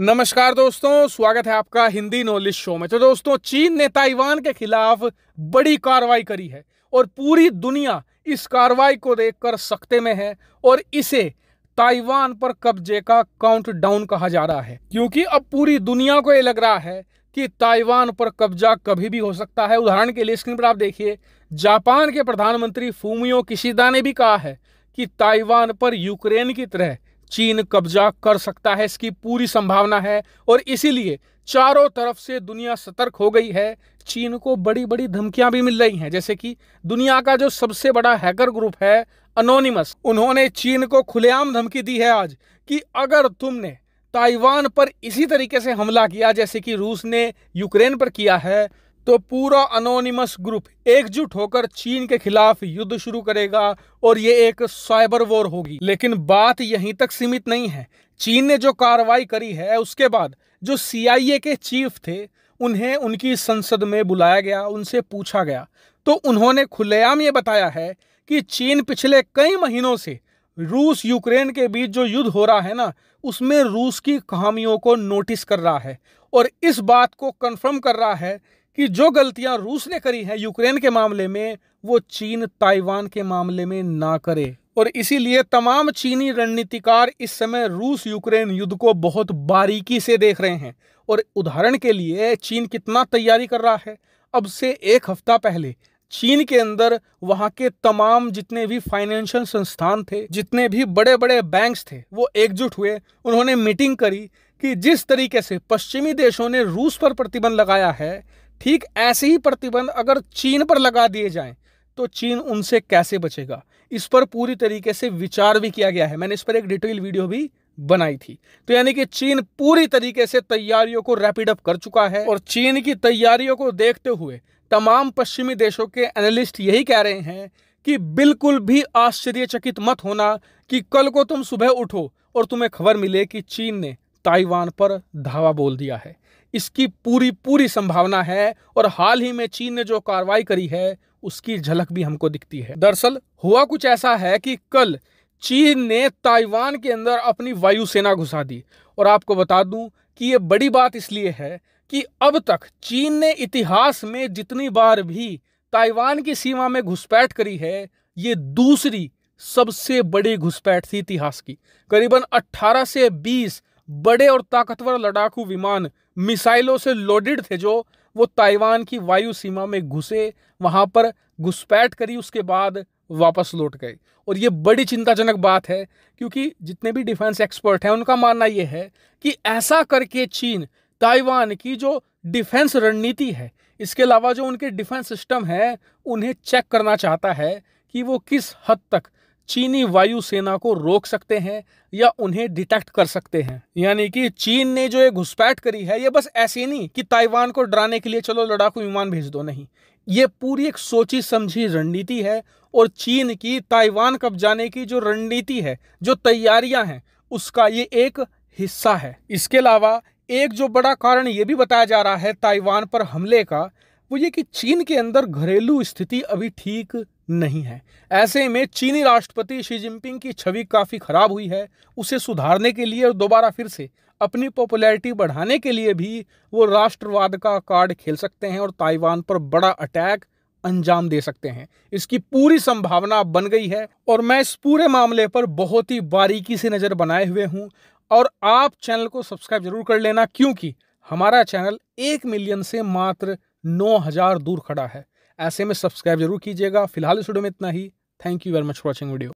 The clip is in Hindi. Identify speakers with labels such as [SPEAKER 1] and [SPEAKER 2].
[SPEAKER 1] नमस्कार दोस्तों स्वागत है आपका हिंदी नॉलेज शो में तो दोस्तों चीन ने ताइवान के खिलाफ बड़ी कार्रवाई करी है और पूरी दुनिया इस कार्रवाई को देखकर सख्ते में है और इसे ताइवान पर कब्जे का काउंटडाउन कहा जा रहा है क्योंकि अब पूरी दुनिया को ये लग रहा है कि ताइवान पर कब्जा कभी भी हो सकता है उदाहरण के लिए स्क्रीन पर आप देखिए जापान के प्रधानमंत्री फूमियो किशिदा ने भी कहा है कि ताइवान पर यूक्रेन की तरह चीन कब्जा कर सकता है इसकी पूरी संभावना है और इसीलिए चारों तरफ से दुनिया सतर्क हो गई है चीन को बड़ी बड़ी धमकियां भी मिल रही हैं जैसे कि दुनिया का जो सबसे बड़ा हैकर ग्रुप है अनोनिमस उन्होंने चीन को खुलेआम धमकी दी है आज कि अगर तुमने ताइवान पर इसी तरीके से हमला किया जैसे कि रूस ने यूक्रेन पर किया है तो पूरा अनोनिमस ग्रुप एकजुट होकर चीन के खिलाफ युद्ध शुरू करेगा और ये एक साइबर वॉर होगी लेकिन बात यहीं तक सीमित नहीं है चीन ने जो कार्रवाई करी है उसके बाद जो सीआईए के चीफ थे उन्हें उनकी संसद में बुलाया गया उनसे पूछा गया तो उन्होंने खुलेआम ये बताया है कि चीन पिछले कई महीनों से रूस यूक्रेन के बीच जो युद्ध हो रहा है ना उसमें रूस की खामियों को नोटिस कर रहा है और इस बात को कंफर्म कर रहा है कि जो गलतियां रूस ने करी हैं यूक्रेन के मामले में वो चीन ताइवान के मामले में ना करे और इसीलिए तमाम चीनी रणनीतिकार इस समय रूस यूक्रेन युद्ध को बहुत बारीकी से देख रहे हैं और उदाहरण के लिए चीन कितना तैयारी कर रहा है अब से एक हफ्ता पहले चीन के अंदर वहाँ के तमाम जितने भी फाइनेंशियल संस्थान थे जितने भी बड़े बड़े बैंक्स थे वो एकजुट हुए उन्होंने मीटिंग करी कि जिस तरीके से पश्चिमी देशों ने रूस पर प्रतिबंध लगाया है ठीक ऐसे ही प्रतिबंध अगर चीन पर लगा दिए जाएं तो चीन उनसे कैसे बचेगा इस पर पूरी तरीके से विचार भी किया गया है मैंने इस पर एक डिटेल वीडियो भी बनाई थी तो यानी कि चीन पूरी तरीके से तैयारियों को रैपिड अप कर चुका है और चीन की तैयारियों को देखते हुए तमाम पश्चिमी देशों के एनालिस्ट यही कह रहे हैं कि बिल्कुल भी आश्चर्यचकित मत होना कि कल को तुम सुबह उठो और तुम्हें खबर मिले कि चीन ने ताइवान पर धावा बोल दिया है इसकी पूरी पूरी संभावना है और हाल ही में चीन ने जो कार्रवाई करी है उसकी झलक भी हमको दिखती है दरअसल हुआ कुछ ऐसा है कि कल चीन ने ताइवान के अंदर अपनी वायुसेना घुसा दी और आपको बता दूं कि ये बड़ी बात इसलिए है कि अब तक चीन ने इतिहास में जितनी बार भी ताइवान की सीमा में घुसपैठ करी है ये दूसरी सबसे बड़ी घुसपैठ थी इतिहास की करीबन 18 से 20 बड़े और ताकतवर लड़ाकू विमान मिसाइलों से लोडेड थे जो वो ताइवान की वायु सीमा में घुसे वहाँ पर घुसपैठ करी उसके बाद वापस लौट गए और ये बड़ी चिंताजनक बात है क्योंकि जितने भी डिफेंस एक्सपर्ट हैं उनका मानना ये है कि ऐसा करके चीन ताइवान की जो डिफेंस रणनीति है इसके अलावा जो उनके डिफेंस सिस्टम है उन्हें चेक करना चाहता है कि वो किस हद तक चीनी वायुसेना को रोक सकते हैं या उन्हें डिटेक्ट कर सकते हैं यानी कि चीन ने जो ये घुसपैठ करी है ये बस ऐसे नहीं कि ताइवान को डराने के लिए चलो लड़ाकू विमान भेज दो नहीं ये पूरी एक सोची समझी रणनीति है और चीन की ताइवान कब जाने की जो रणनीति है जो तैयारियां हैं उसका ये एक हिस्सा है इसके अलावा एक जो बड़ा कारण ये भी बताया जा रहा है ताइवान पर हमले का वो ये कि चीन के अंदर घरेलू स्थिति अभी ठीक नहीं है ऐसे में चीनी राष्ट्रपति शी जिनपिंग की छवि काफ़ी खराब हुई है उसे सुधारने के लिए और दोबारा फिर से अपनी पॉपुलैरिटी बढ़ाने के लिए भी वो राष्ट्रवाद का कार्ड खेल सकते हैं और ताइवान पर बड़ा अटैक अंजाम दे सकते हैं इसकी पूरी संभावना बन गई है और मैं इस पूरे मामले पर बहुत ही बारीकी से नज़र बनाए हुए हूँ और आप चैनल को सब्सक्राइब जरूर कर लेना क्योंकि हमारा चैनल एक मिलियन से मात्र नौ हज़ार दूर खड़ा है ऐसे में सब्सक्राइब जरूर कीजिएगा फिलहाल इस वीडियो में इतना ही thank you very much for watching video